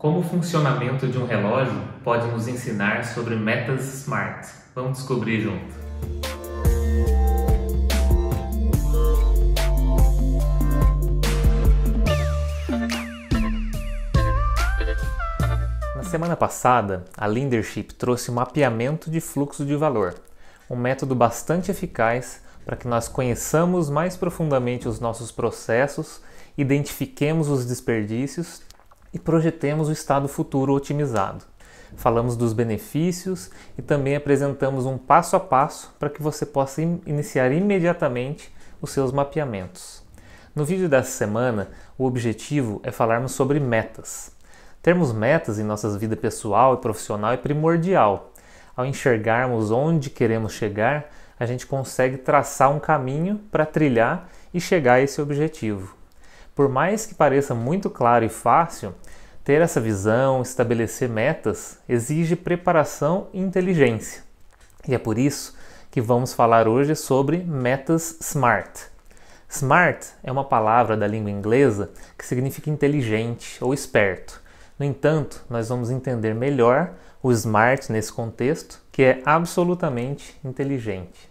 Como o funcionamento de um relógio pode nos ensinar sobre metas smart? Vamos descobrir junto. Na semana passada, a Leadership trouxe o mapeamento de fluxo de valor, um método bastante eficaz para que nós conheçamos mais profundamente os nossos processos, identifiquemos os desperdícios e projetemos o estado futuro otimizado. Falamos dos benefícios e também apresentamos um passo a passo para que você possa iniciar imediatamente os seus mapeamentos. No vídeo dessa semana, o objetivo é falarmos sobre metas. Termos metas em nossa vida pessoal e profissional é primordial. Ao enxergarmos onde queremos chegar, a gente consegue traçar um caminho para trilhar e chegar a esse objetivo. Por mais que pareça muito claro e fácil, ter essa visão, estabelecer metas, exige preparação e inteligência. E é por isso que vamos falar hoje sobre metas SMART. Smart é uma palavra da língua inglesa que significa inteligente ou esperto. No entanto, nós vamos entender melhor o smart nesse contexto, que é absolutamente inteligente.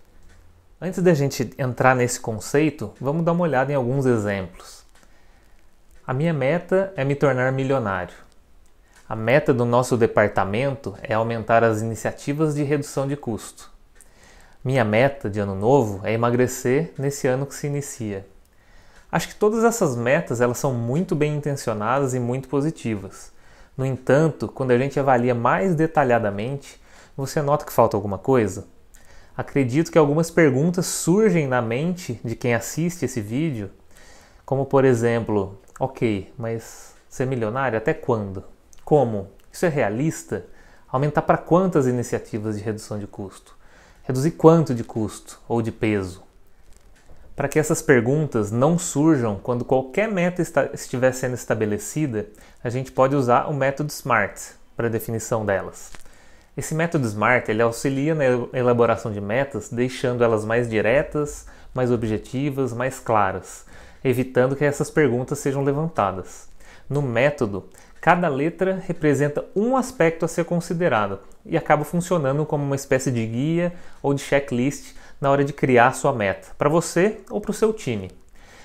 Antes da gente entrar nesse conceito, vamos dar uma olhada em alguns exemplos. A minha meta é me tornar milionário. A meta do nosso departamento é aumentar as iniciativas de redução de custo. Minha meta de ano novo é emagrecer nesse ano que se inicia. Acho que todas essas metas elas são muito bem intencionadas e muito positivas. No entanto, quando a gente avalia mais detalhadamente, você nota que falta alguma coisa? Acredito que algumas perguntas surgem na mente de quem assiste esse vídeo, como por exemplo, Ok, mas ser milionário até quando? Como? Isso é realista? Aumentar para quantas iniciativas de redução de custo? Reduzir quanto de custo ou de peso? Para que essas perguntas não surjam quando qualquer meta estiver sendo estabelecida, a gente pode usar o método SMART para definição delas. Esse método SMART ele auxilia na elaboração de metas, deixando elas mais diretas, mais objetivas, mais claras evitando que essas perguntas sejam levantadas. No método, cada letra representa um aspecto a ser considerado e acaba funcionando como uma espécie de guia ou de checklist na hora de criar sua meta, para você ou para o seu time.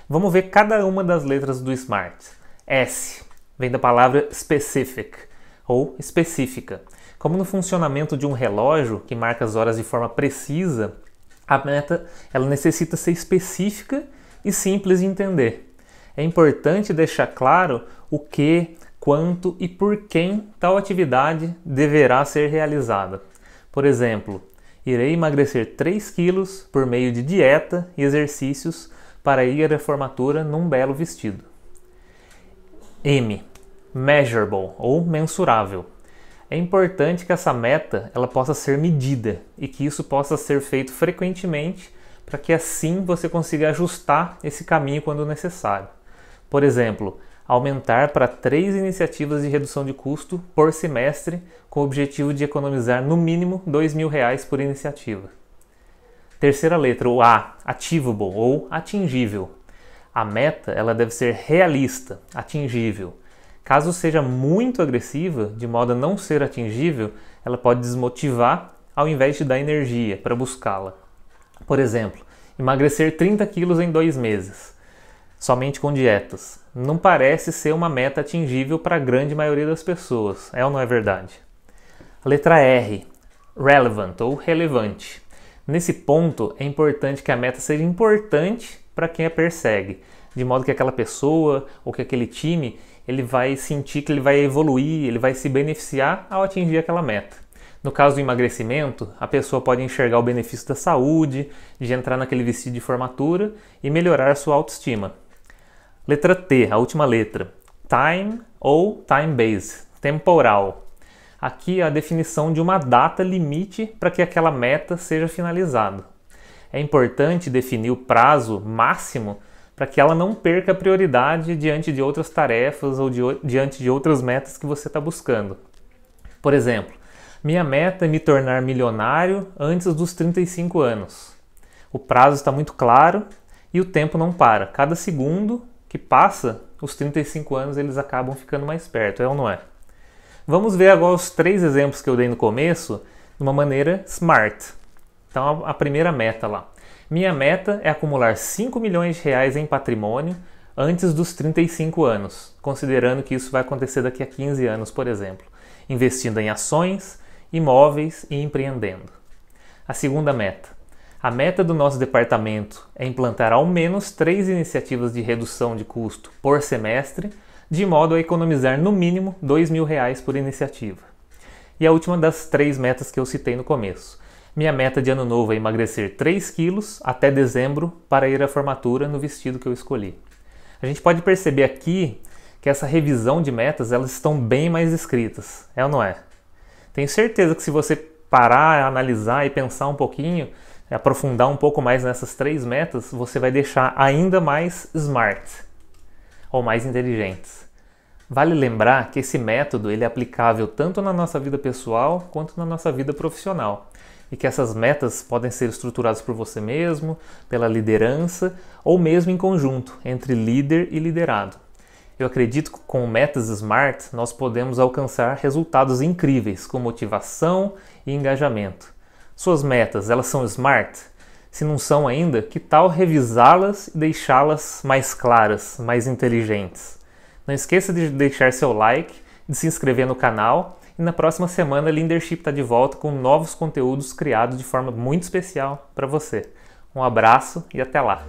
Vamos ver cada uma das letras do SMART. S vem da palavra specific ou específica. Como no funcionamento de um relógio que marca as horas de forma precisa, a meta ela necessita ser específica e simples de entender. É importante deixar claro o que, quanto e por quem tal atividade deverá ser realizada. Por exemplo, irei emagrecer 3 quilos por meio de dieta e exercícios para ir à formatura num belo vestido. M. Measurable ou mensurável. É importante que essa meta ela possa ser medida e que isso possa ser feito frequentemente para que assim você consiga ajustar esse caminho quando necessário. Por exemplo, aumentar para três iniciativas de redução de custo por semestre, com o objetivo de economizar no mínimo R$ reais por iniciativa. Terceira letra, o A, ativable ou atingível. A meta ela deve ser realista, atingível. Caso seja muito agressiva, de modo a não ser atingível, ela pode desmotivar ao invés de dar energia para buscá-la. Por exemplo, emagrecer 30 quilos em dois meses, somente com dietas, não parece ser uma meta atingível para a grande maioria das pessoas, é ou não é verdade? Letra R, relevant ou relevante. Nesse ponto, é importante que a meta seja importante para quem a persegue, de modo que aquela pessoa ou que aquele time ele vai sentir que ele vai evoluir, ele vai se beneficiar ao atingir aquela meta. No caso do emagrecimento, a pessoa pode enxergar o benefício da saúde, de entrar naquele vestido de formatura e melhorar sua autoestima. Letra T, a última letra. Time ou time base, temporal. Aqui é a definição de uma data limite para que aquela meta seja finalizada. É importante definir o prazo máximo para que ela não perca prioridade diante de outras tarefas ou de, diante de outras metas que você está buscando. Por exemplo, minha meta é me tornar milionário antes dos 35 anos. O prazo está muito claro e o tempo não para. Cada segundo que passa, os 35 anos eles acabam ficando mais perto, é ou não é? Vamos ver agora os três exemplos que eu dei no começo de uma maneira smart. Então, a primeira meta lá. Minha meta é acumular 5 milhões de reais em patrimônio antes dos 35 anos, considerando que isso vai acontecer daqui a 15 anos, por exemplo, investindo em ações, imóveis e empreendendo. A segunda meta. A meta do nosso departamento é implantar ao menos três iniciativas de redução de custo por semestre, de modo a economizar no mínimo R$ reais por iniciativa. E a última das três metas que eu citei no começo. Minha meta de ano novo é emagrecer 3 quilos até dezembro para ir à formatura no vestido que eu escolhi. A gente pode perceber aqui que essa revisão de metas elas estão bem mais escritas, é ou não é? Tenho certeza que se você parar, analisar e pensar um pouquinho, aprofundar um pouco mais nessas três metas, você vai deixar ainda mais smart ou mais inteligentes. Vale lembrar que esse método ele é aplicável tanto na nossa vida pessoal quanto na nossa vida profissional e que essas metas podem ser estruturadas por você mesmo, pela liderança ou mesmo em conjunto entre líder e liderado. Eu acredito que com metas smart nós podemos alcançar resultados incríveis com motivação e engajamento. Suas metas, elas são smart? Se não são ainda, que tal revisá-las e deixá-las mais claras, mais inteligentes? Não esqueça de deixar seu like, de se inscrever no canal e na próxima semana a Leadership está de volta com novos conteúdos criados de forma muito especial para você. Um abraço e até lá!